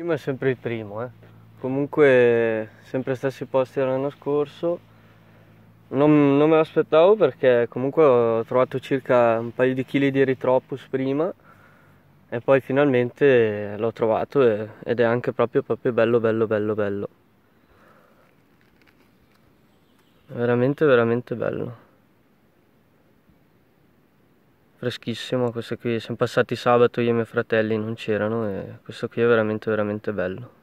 Fiume è sempre il primo, eh. comunque sempre stessi posti dell'anno scorso. Non, non me l'aspettavo perché comunque ho trovato circa un paio di chili di Eritropus prima e poi finalmente l'ho trovato e, ed è anche proprio, proprio bello bello bello bello veramente veramente bello freschissimo, questo qui siamo passati sabato io e i miei fratelli, non c'erano e questo qui è veramente veramente bello.